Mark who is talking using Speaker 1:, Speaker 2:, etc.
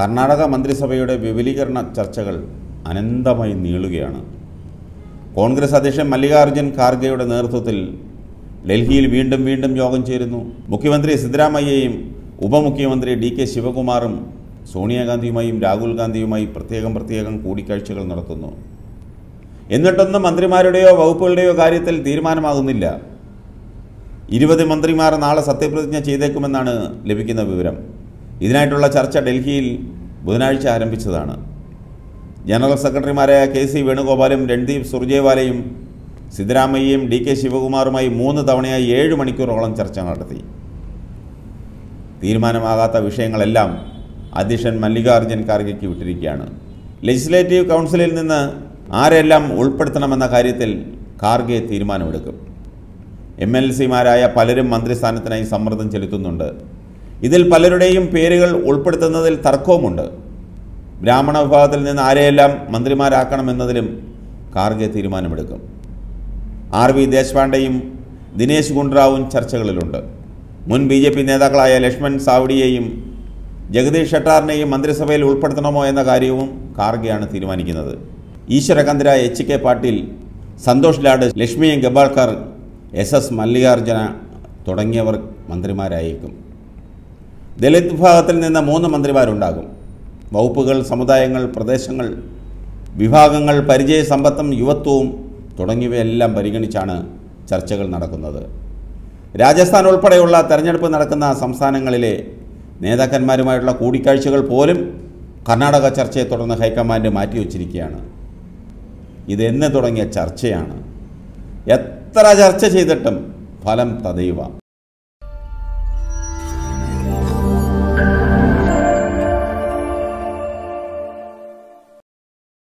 Speaker 1: കർണാടക മന്ത്രിസഭയുടെ വിപുലീകരണ ചർച്ചകൾ അനന്തമായി നീളുകയാണ് കോൺഗ്രസ് അധ്യക്ഷൻ മല്ലികാർജ്ജുൻ ഖാർഗെയുടെ നേതൃത്വത്തിൽ ഡൽഹിയിൽ വീണ്ടും വീണ്ടും യോഗം ചേരുന്നു മുഖ്യമന്ത്രി സിദ്ധരാമയ്യയും ഉപമുഖ്യമന്ത്രി ഡി കെ ശിവകുമാറും സോണിയാഗാന്ധിയുമായും രാഹുൽ ഗാന്ധിയുമായി പ്രത്യേകം പ്രത്യേകം കൂടിക്കാഴ്ചകൾ നടത്തുന്നു എന്നിട്ടൊന്നും മന്ത്രിമാരുടെയോ വകുപ്പുകളുടെയോ കാര്യത്തിൽ തീരുമാനമാകുന്നില്ല ഇരുപത് മന്ത്രിമാർ നാളെ സത്യപ്രതിജ്ഞ ചെയ്തേക്കുമെന്നാണ് ലഭിക്കുന്ന വിവരം ഇതിനായിട്ടുള്ള ചർച്ച ഡൽഹിയിൽ ബുധനാഴ്ച ആരംഭിച്ചതാണ് ജനറൽ സെക്രട്ടറിമാരായ കെ സി വേണുഗോപാലും രൺദീപ് സുർജേവാലയും സിദ്ധരാമയ്യയും ഡി കെ ശിവകുമാറുമായി മൂന്ന് തവണയായി ഏഴ് മണിക്കൂറോളം ചർച്ച നടത്തി തീരുമാനമാകാത്ത വിഷയങ്ങളെല്ലാം അധ്യക്ഷൻ മല്ലികാർജ്ജുൻ ഖാർഗെക്ക് വിട്ടിരിക്കുകയാണ് ലെജിസ്ലേറ്റീവ് കൗൺസിലിൽ നിന്ന് ആരെല്ലാം ഉൾപ്പെടുത്തണമെന്ന കാര്യത്തിൽ ഖാർഗെ തീരുമാനമെടുക്കും എം എൽ സിമാരായ പലരും മന്ത്രിസ്ഥാനത്തിനായി സമ്മർദ്ദം ചെലുത്തുന്നുണ്ട് ഇതിൽ പലരുടെയും പേരുകൾ ഉൾപ്പെടുത്തുന്നതിൽ തർക്കവുമുണ്ട് ബ്രാഹ്മണ വിഭാഗത്തിൽ നിന്ന് ആരെയെല്ലാം മന്ത്രിമാരാക്കണമെന്നതിലും കാർഗെ തീരുമാനമെടുക്കും ആർ വി ദേശ്പാണ്ഡെയും ദിനേശ് ഗുണ്ട്രാവും ചർച്ചകളിലുണ്ട് മുൻ ബി ജെ പി നേതാക്കളായ ലക്ഷ്മൺ സാവ്ഡിയെയും ജഗദീഷ് ഷെട്ടാറിനെയും മന്ത്രിസഭയിൽ ഉൾപ്പെടുത്തണമോ എന്ന കാര്യവും കാർഗെയാണ് തീരുമാനിക്കുന്നത് ഈശ്വരകന്ദ്ര H K Patil Santosh Lad Lakshmi Hebbalkar S S Mallikarjuna തുടങ്ങിയവർ മന്ത്രിമാരായേക്കും ദളിത് വിഭാഗത്തിൽ നിന്ന് മൂന്ന് മന്ത്രിമാരുണ്ടാകും വകുപ്പുകൾ സമുദായങ്ങൾ പ്രദേശങ്ങൾ വിഭാഗങ്ങൾ സമ്പത്തും യുവത്വവും തുടങ്ങിയവയെല്ലാം പരിഗണിച്ചാണ് ചർച്ചകൾ നടക്കുന്നത് രാജസ്ഥാൻ ഉൾപ്പെടെയുള്ള തെരഞ്ഞെടുപ്പ് നടക്കുന്ന സംസ്ഥാനങ്ങളിലെ നേതാക്കന്മാരുമായുള്ള കൂടിക്കാഴ്ചകൾ പോലും കർണാടക ചർച്ചയെ തുടർന്ന് ഹൈക്കമാൻഡ് മാറ്റിവെച്ചിരിക്കുകയാണ് ഇതെന്ന് തുടങ്ങിയ ചർച്ചയാണ് എത്ര ചർച്ച ചെയ്തിട്ടും ഫലം തദൈവ